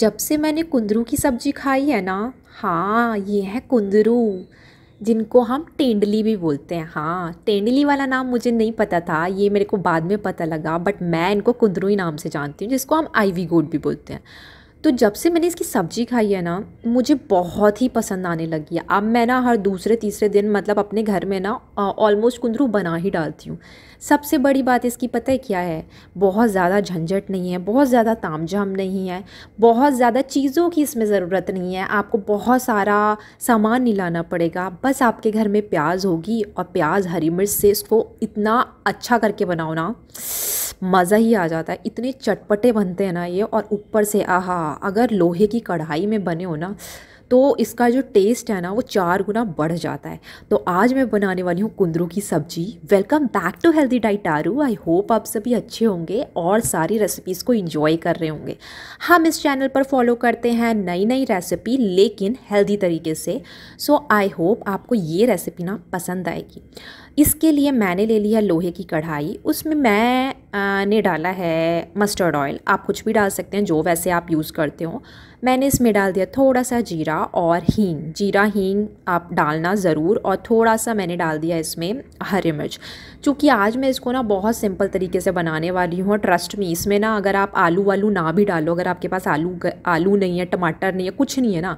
जब से मैंने कुंदरू की सब्ज़ी खाई है ना हाँ ये है कुंदरू जिनको हम टेंडली भी बोलते हैं हाँ टेंडली वाला नाम मुझे नहीं पता था ये मेरे को बाद में पता लगा बट मैं इनको कुंदरू ही नाम से जानती हूँ जिसको हम आईवी गोड भी बोलते हैं तो जब से मैंने इसकी सब्ज़ी खाई है ना मुझे बहुत ही पसंद आने लगी है अब मैं ना हर दूसरे तीसरे दिन मतलब अपने घर में ना ऑलमोस्ट कुंदरू बना ही डालती हूँ सबसे बड़ी बात इसकी पता है क्या है बहुत ज़्यादा झंझट नहीं है बहुत ज़्यादा झाम नहीं है बहुत ज़्यादा चीज़ों की इसमें ज़रूरत नहीं है आपको बहुत सारा सामान नहीं लाना पड़ेगा बस आपके घर में प्याज होगी और प्याज हरी मिर्च से इसको इतना अच्छा करके बनाओ ना मज़ा ही आ जाता है इतने चटपटे बनते हैं ना ये और ऊपर से आहा अगर लोहे की कढ़ाई में बने हो ना तो इसका जो टेस्ट है ना वो चार गुना बढ़ जाता है तो आज मैं बनाने वाली हूँ कुंदरू की सब्जी welcome back to healthy diet Aaru I hope आप सभी अच्छे होंगे और सारी रेसिपीज़ को इंजॉय कर रहे होंगे हम इस चैनल पर फॉलो करते हैं नई नई रेसिपी लेकिन हेल्दी तरीके से सो आई होप आपको ये रेसिपी ना पसंद आएगी इसके लिए मैंने ले लिया लोहे की कढ़ाई उसमें मैं ने डाला है मस्टर्ड ऑयल आप कुछ भी डाल सकते हैं जो वैसे आप यूज़ करते हो मैंने इसमें डाल दिया थोड़ा सा जीरा और हींग जीरा हींग आप डालना ज़रूर और थोड़ा सा मैंने डाल दिया इसमें हरी मिर्च चूँकि आज मैं इसको ना बहुत सिंपल तरीके से बनाने वाली हूँ ट्रस्ट में इसमें ना अगर आप आलू वालू ना भी डालो अगर आपके पास आलू आलू नहीं है टमाटर नहीं है कुछ नहीं है ना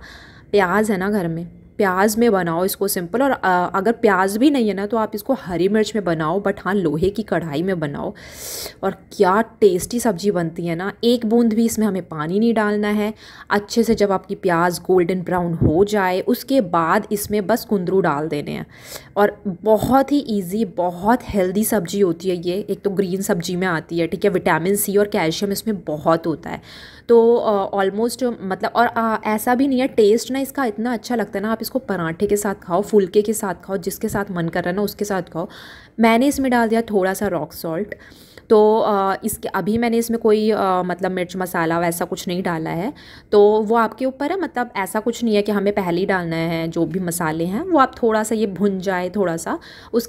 प्याज है ना घर में प्याज में बनाओ इसको सिंपल और अगर प्याज भी नहीं है ना तो आप इसको हरी मिर्च में बनाओ बट हाँ लोहे की कढ़ाई में बनाओ और क्या टेस्टी सब्जी बनती है ना एक बूंद भी इसमें हमें पानी नहीं डालना है अच्छे से जब आपकी प्याज गोल्डन ब्राउन हो जाए उसके बाद इसमें बस कुंदरू डाल देने हैं और बहुत ही ईजी बहुत हेल्दी सब्जी होती है ये एक तो ग्रीन सब्जी में आती है ठीक है विटामिन सी और कैल्शियम इसमें बहुत होता है तो ऑलमोस्ट मतलब और आ, ऐसा भी नहीं है टेस्ट ना इसका इतना अच्छा लगता है ना आप इसको पराठे के साथ खाओ फुलके के साथ खाओ जिसके साथ मन कर रहा है ना उसके साथ खाओ मैंने इसमें डाल दिया थोड़ा सा रॉक सॉल्ट तो इसके अभी मैंने इसमें कोई मतलब मिर्च मसाला वैसा कुछ नहीं डाला है तो वो आपके ऊपर है मतलब ऐसा कुछ नहीं है कि हमें पहले ही डालना है जो भी मसाले हैं वो आप थोड़ा सा ये भुन जाए थोड़ा सा उसके